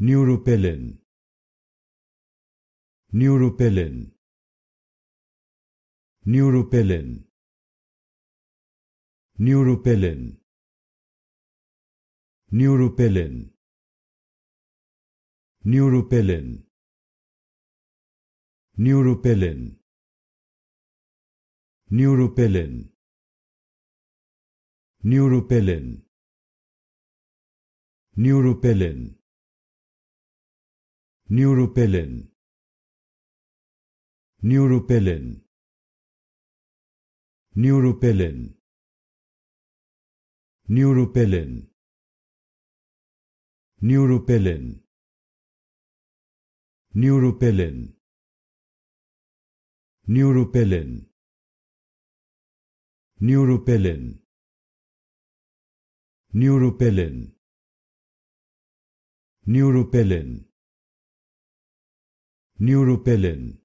Neuropilin. Neuropilin. Neuropilin. Neuropilin. Neuropilin. Neuropilin. Neuropilin. Neuropilin. Neuropilin. Neuropilin. Neuropilin Neuropilin Neuropilin Neuropilin Neuropilin Neuropilin Neuropilin Neuropilin Neuropilin Neuropilin Neuropilin